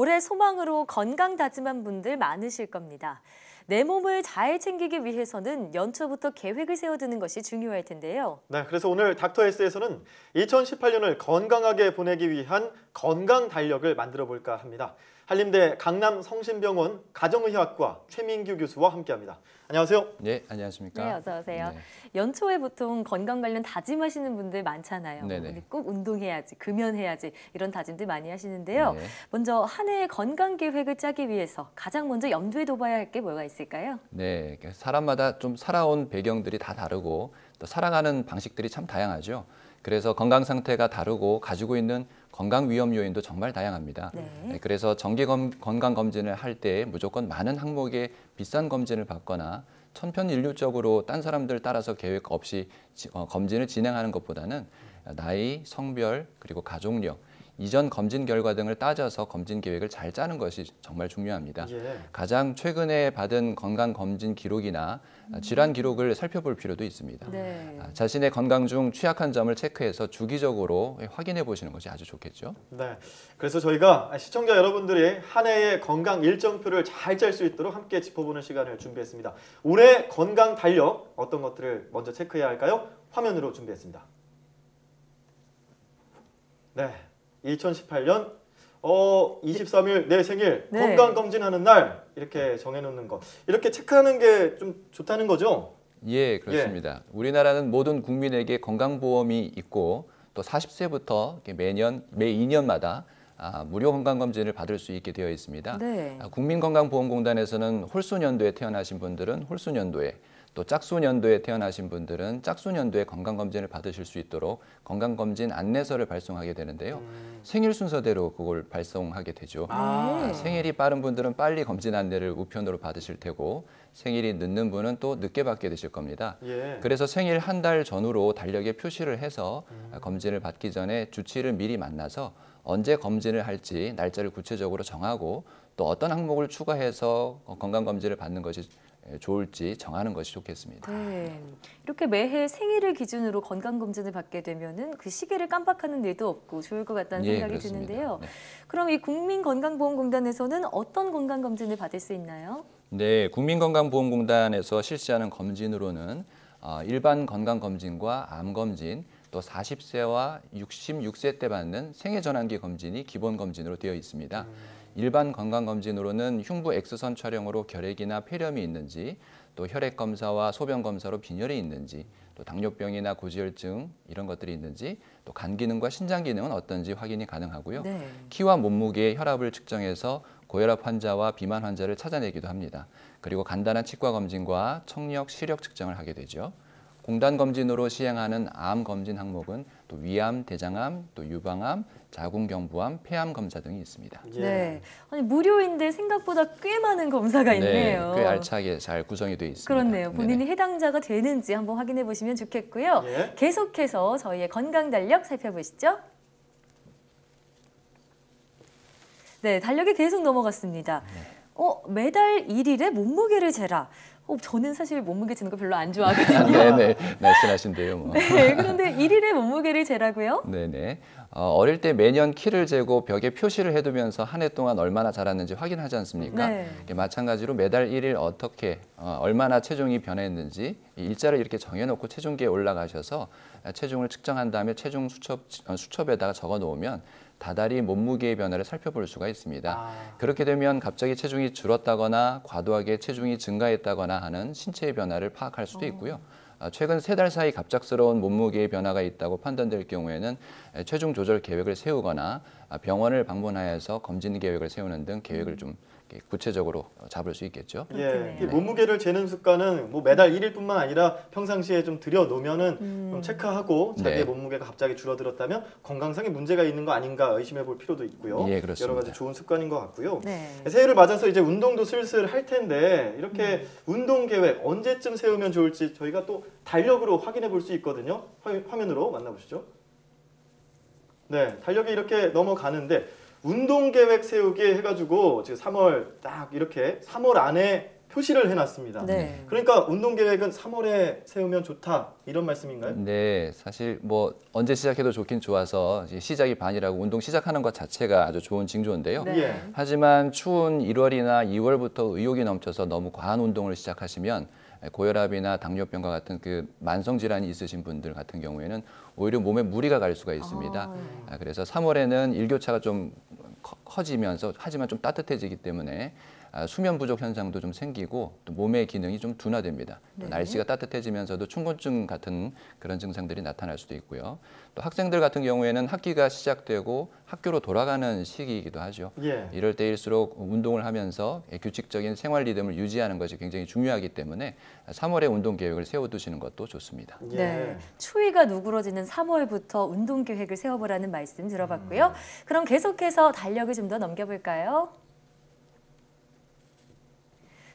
올해 소망으로 건강 다짐한 분들 많으실 겁니다. 내 몸을 잘 챙기기 위해서는 연초부터 계획을 세워두는 것이 중요할 텐데요. 네, 그래서 오늘 닥터에스에서는 2018년을 건강하게 보내기 위한 건강 달력을 만들어 볼까 합니다. 한림대 강남 성심병원 가정의학과 최민규 교수와 함께합니다. 안녕하세요. 네, 안녕하십니까. 네, 어서 오세요. 네. 연초에 보통 건강 관련 다짐하시는 분들 많잖아요. 네네. 꼭 운동해야지, 금연해야지 이런 다짐들 많이 하시는데요. 네. 먼저 한 해의 건강 계획을 짜기 위해서 가장 먼저 염두에 둬봐야 할 게 뭐가 있을까요? 네, 사람마다 좀 살아온 배경들이 다 다르고 또 살아가는 방식들이 참 다양하죠. 그래서 건강 상태가 다르고 가지고 있는 건강 위험 요인도 정말 다양합니다. 네. 네 그래서 정기 건강 검진을 할 때 무조건 많은 항목의 비싼 검진을 받거나 천편일률적으로 딴 사람들 따라서 계획 없이 어, 검진을 진행하는 것보다는 나이, 성별, 그리고 가족력 이전 검진 결과 등을 따져서 검진 계획을 잘 짜는 것이 정말 중요합니다. 예. 가장 최근에 받은 건강 검진 기록이나 음. 질환 기록을 살펴볼 필요도 있습니다. 네. 아, 자신의 건강 중 취약한 점을 체크해서 주기적으로 확인해 보시는 것이 아주 좋겠죠. 네. 그래서 저희가 시청자 여러분들이 한 해의 건강 일정표를 잘 짤 수 있도록 함께 짚어보는 시간을 준비했습니다. 올해 건강 달력 어떤 것들을 먼저 체크해야 할까요? 화면으로 준비했습니다. 네. 2018년 어 23일 내 생일 네. 건강 검진하는 날 이렇게 정해놓는 것 이렇게 체크하는 게 좀 좋다는 거죠? 예 그렇습니다. 예. 우리나라는 모든 국민에게 건강보험이 있고 또 40세부터 매년 매 2년마다 아, 무료 건강검진을 받을 수 있게 되어 있습니다. 네. 아, 국민건강보험공단에서는 홀수년도에 태어나신 분들은 홀수년도에 또 짝수년도에 태어나신 분들은 짝수년도에 건강검진을 받으실 수 있도록 건강검진 안내서를 발송하게 되는데요. 음. 생일 순서대로 그걸 발송하게 되죠. 아. 네. 생일이 빠른 분들은 빨리 검진 안내를 우편으로 받으실 테고 생일이 늦는 분은 또 늦게 받게 되실 겁니다. 예. 그래서 생일 한 달 전후로 달력에 표시를 해서 음. 검진을 받기 전에 주치를 미리 만나서 언제 검진을 할지 날짜를 구체적으로 정하고 또 어떤 항목을 추가해서 건강검진을 받는 것이 예, 좋을지 정하는 것이 좋겠습니다. 네. 이렇게 매해 생일을 기준으로 건강검진을 받게 되면그 시기를 깜빡하는 일도 없고 좋을 것 같다는 예, 생각이 그렇습니다. 드는데요. 네. 그럼 이 국민건강보험공단에서는 어떤 건강검진을 받을 수 있나요? 네, 국민건강보험공단에서 실시하는 검진으로는 어, 일반 건강검진과 암검진, 또 40세와 66세 때 받는 생애전환기 검진이 기본 검진으로 되어 있습니다. 음. 일반 건강검진으로는 흉부 엑스선 촬영으로 결핵이나 폐렴이 있는지 또 혈액 검사와 소변 검사로 빈혈이 있는지 또 당뇨병이나 고지혈증 이런 것들이 있는지 또 간 기능과 신장 기능은 어떤지 확인이 가능하고요. 네. 키와 몸무게의 혈압을 측정해서 고혈압 환자와 비만 환자를 찾아내기도 합니다. 그리고 간단한 치과 검진과 청력, 시력 측정을 하게 되죠. 공단 검진으로 시행하는 암 검진 항목은 또 위암, 대장암, 또 유방암, 자궁경부암, 폐암 검사 등이 있습니다. 예. 네, 아니 무료인데 생각보다 꽤 많은 검사가 네, 있네요. 네, 꽤 알차게 잘 구성이 돼 있습니다. 그렇네요. 본인이 네네. 해당자가 되는지 한번 확인해 보시면 좋겠고요. 예. 계속해서 저희의 건강 달력 살펴보시죠. 네, 달력이 계속 넘어갔습니다. 네. 어, 매달 일일에 몸무게를 재라. 어, 저는 사실 몸무게 재는 거 별로 안 좋아하거든요. 네네, 네. 말씀하신 대요 뭐. 네, 그런데 일일에 몸무게를 재라고요? 네네. 네. 어, 어릴 때 매년 키를 재고 벽에 표시를 해두면서 한 해 동안 얼마나 자랐는지 확인하지 않습니까? 네. 마찬가지로 매달 일일 어떻게, 어, 얼마나 체중이 변했는지 일자를 이렇게 정해놓고 체중계에 올라가셔서 체중을 측정한 다음에 체중 수첩, 어, 수첩에다가 적어놓으면 다달이 몸무게의 변화를 살펴볼 수가 있습니다. 아. 그렇게 되면 갑자기 체중이 줄었다거나 과도하게 체중이 증가했다거나 하는 신체의 변화를 파악할 수도 어. 있고요. 어, 최근 세 달 사이 갑작스러운 몸무게의 변화가 있다고 판단될 경우에는 체중 조절 계획을 세우거나 아, 병원을 방문하여서 검진 계획을 세우는 등 계획을 음. 좀 구체적으로 잡을 수 있겠죠. 예, 네. 몸무게를 재는 습관은 뭐 매달 1일뿐만 아니라 평상시에 좀 들여놓으면은 음. 좀 체크하고 자기의 네. 몸무게가 갑자기 줄어들었다면 건강상에 문제가 있는 거 아닌가 의심해 볼 필요도 있고요. 예, 그렇습니다. 여러 가지 좋은 습관인 것 같고요. 네. 새해를 맞아서 이제 운동도 슬슬 할 텐데 이렇게 음. 운동 계획 언제쯤 세우면 좋을지 저희가 또 달력으로 확인해 볼 수 있거든요. 화, 화면으로 만나보시죠. 네, 달력이 이렇게 넘어가는데 운동 계획 세우기 해가지고 지금 3월 딱 이렇게 3월 안에 표시를 해놨습니다. 네. 그러니까 운동 계획은 3월에 세우면 좋다 이런 말씀인가요? 네, 사실 뭐 언제 시작해도 좋긴 좋아서 시작이 반이라고 운동 시작하는 것 자체가 아주 좋은 징조인데요. 네. 하지만 추운 1월이나 2월부터 의욕이 넘쳐서 너무 과한 운동을 시작하시면 고혈압이나 당뇨병과 같은 그 만성 질환이 있으신 분들 같은 경우에는 오히려 몸에 무리가 갈 수가 있습니다. 아, 네. 그래서 3월에는 일교차가 좀 커지면서 하지만 좀 따뜻해지기 때문에 아, 수면 부족 현상도 좀 생기고 또 몸의 기능이 좀 둔화됩니다. 네. 날씨가 따뜻해지면서도 충곤증 같은 그런 증상들이 나타날 수도 있고요. 또 학생들 같은 경우에는 학기가 시작되고 학교로 돌아가는 시기이기도 하죠. 예. 이럴 때일수록 운동을 하면서 예, 규칙적인 생활 리듬을 유지하는 것이 굉장히 중요하기 때문에 3월에 운동 계획을 세워두시는 것도 좋습니다. 예. 네, 추위가 누그러지는 3월부터 운동 계획을 세워보라는 말씀 들어봤고요. 음. 그럼 계속해서 달력을 좀 더 넘겨볼까요?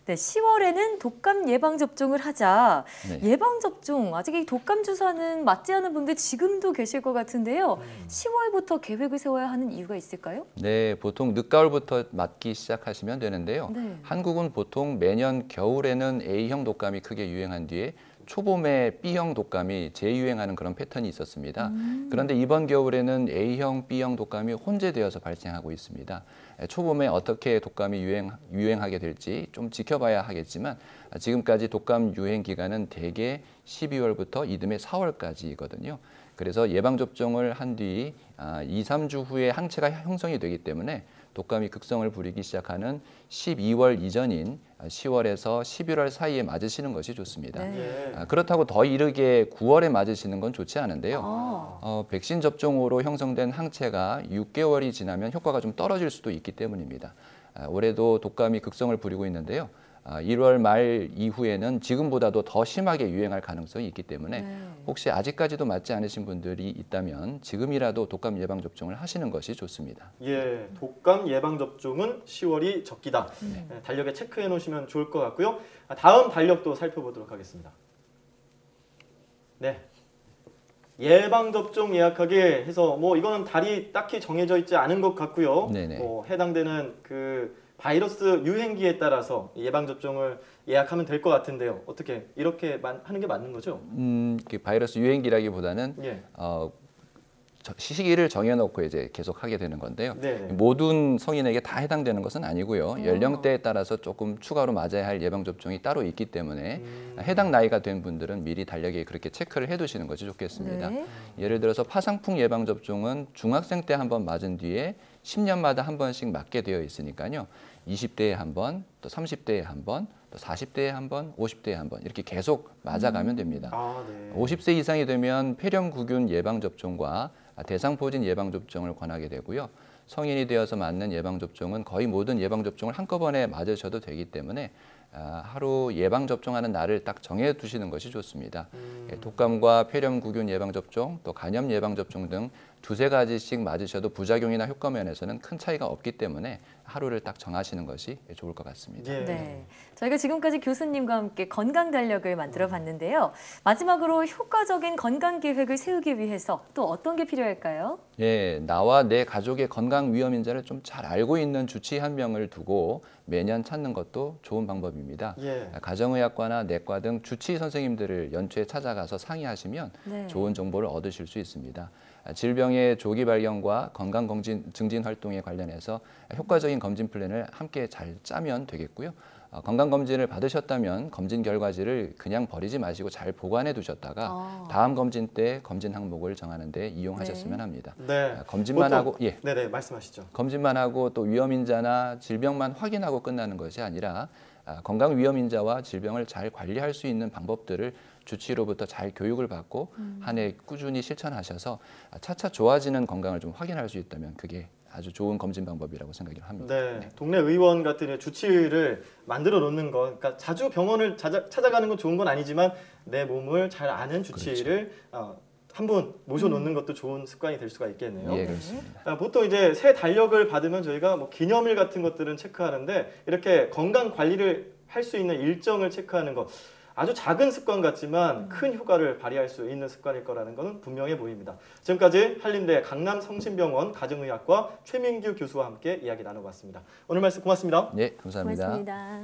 네, 10월에는 독감 예방 접종을 하자. 네. 예방 접종 아직 이 독감 주사는 맞지 않은 분들 지금도 계실 것 같은데요. 음. 10월부터 계획을 세워야 하는 이유가 있을까요? 네, 보통 늦가을부터 맞기 시작하시면 되는데요. 네. 한국은 보통 매년 겨울에는 A형 독감이 크게 유행한 뒤에 초봄에 B형 독감이 재유행하는 그런 패턴이 있었습니다. 음. 그런데 이번 겨울에는 A형, B형 독감이 혼재되어서 발생하고 있습니다. 초봄에 어떻게 독감이 유행, 유행하게 될지 좀 지켜봐야 하겠지만 지금까지 독감 유행 기간은 대개 12월부터 이듬해 4월까지이거든요. 그래서 예방접종을 한 뒤 2, 아, 3주 후에 항체가 형성이 되기 때문에 독감이 극성을 부리기 시작하는 12월 이전인 10월에서 아, 11월 사이에 맞으시는 것이 좋습니다. 네. 아, 그렇다고 더 이르게 9월에 맞으시는 건 좋지 않은데요. 아. 어, 백신 접종으로 형성된 항체가 6개월이 지나면 효과가 좀 떨어질 수도 있기 때문입니다. 아, 올해도 독감이 극성을 부리고 있는데요. 1월 아, 말 이후에는 지금보다도 더 심하게 유행할 가능성이 있기 때문에 네. 혹시 아직까지도 맞지 않으신 분들이 있다면 지금이라도 독감 예방 접종을 하시는 것이 좋습니다. 예, 독감 예방 접종은 10월이 적기다. 음. 네. 달력에 체크해 놓으시면 좋을 것 같고요. 아, 다음 달력도 살펴보도록 하겠습니다. 네. 예방 접종 예약하기 해서 뭐 이거는 달이 딱히 정해져 있지 않은 것 같고요. 네네. 뭐 해당되는 그 바이러스 유행기에 따라서 예방 접종을 예약하면 될 것 같은데요. 어떻게 이렇게 하는 게 맞는 거죠? 음, 그 바이러스 유행기라기보다는 예. 어, 시기를 정해놓고 이제 계속 하게 되는 건데요. 네네. 네. 모든 성인에게 다 해당되는 것은 아니고요. 음. 연령대에 따라서 조금 추가로 맞아야 할 예방 접종이 따로 있기 때문에 음. 해당 나이가 된 분들은 미리 달력에 그렇게 체크를 해두시는 것이 좋겠습니다. 네. 예를 들어서 파상풍 예방 접종은 중학생 때 한 번 맞은 뒤에 10년마다 한 번씩 맞게 되어 있으니까요. 20대에 한 번, 또 30대에 한 번, 또 40대에 한 번, 50대에 한 번 이렇게 계속 맞아가면 음. 됩니다. 음. 아, 네. 50세 이상이 되면 폐렴구균 예방 접종과 아, 대상포진 예방접종을 권하게 되고요. 성인이 되어서 맞는 예방접종은 거의 모든 예방접종을 한꺼번에 맞으셔도 되기 때문에 아, 하루 예방 접종하는 날을 딱 정해 두시는 것이 좋습니다. 음. 예, 독감과 폐렴구균 예방 접종, 또 간염 예방 접종 등 두세 가지씩 맞으셔도 부작용이나 효과 면에서는 큰 차이가 없기 때문에 하루를 딱 정하시는 것이 좋을 것 같습니다. 네. 네. 저희가 지금까지 교수님과 함께 건강 달력을 만들어 봤는데요. 마지막으로 효과적인 건강 계획을 세우기 위해서 또 어떤 게 필요할까요? 예, 나와 내 가족의 건강 위험 인자를 좀 잘 알고 있는 주치의 한 명을 두고 매년 찾는 것도 좋은 방법입니다. 예. 가정의학과나 내과 등 주치의 선생님들을 연초에 찾아가서 상의하시면 네. 좋은 정보를 얻으실 수 있습니다. 아, 질병의 조기 발견과 건강 검진 증진 활동에 관련해서 효과적인 검진 플랜을 함께 잘 짜면 되겠고요. 어, 건강검진을 받으셨다면 검진 결과지를 그냥 버리지 마시고 잘 보관해 두셨다가 아. 다음 검진 때 검진 항목을 정하는 데 이용하셨으면 네. 합니다. 네. 아, 검진만 보통, 하고 예. 네네 말씀하시죠. 검진만 하고 또 위험인자나 질병만 확인하고 끝나는 것이 아니라 아, 건강 위험인자와 질병을 잘 관리할 수 있는 방법들을 주치로부터 잘 교육을 받고 음. 한해 꾸준히 실천하셔서 차차 좋아지는 건강을 좀 확인할 수 있다면 그게 아주 좋은 검진 방법이라고 생각을 합니다. 네, 네. 동네 의원 같은 주치를 만들어 놓는 건, 그러니까 자주 병원을 찾아, 찾아가는 건 좋은 건 아니지만 내 몸을 잘 아는 주치를 그렇죠. 어, 한분 모셔놓는 음. 것도 좋은 습관이 될 수가 있겠네요. 예, 그렇습니다. 아, 보통 이제 새 달력을 받으면 저희가 뭐 기념일 같은 것들은 체크하는데 이렇게 건강 관리를 할 수 있는 일정을 체크하는 것 아주 작은 습관 같지만 음. 큰 효과를 발휘할 수 있는 습관일 거라는 것은 분명해 보입니다. 지금까지 한림대 강남성심병원 가정의학과 최민규 교수와 함께 이야기 나눠봤습니다. 오늘 말씀 고맙습니다. 네, 감사합니다. 고맙습니다.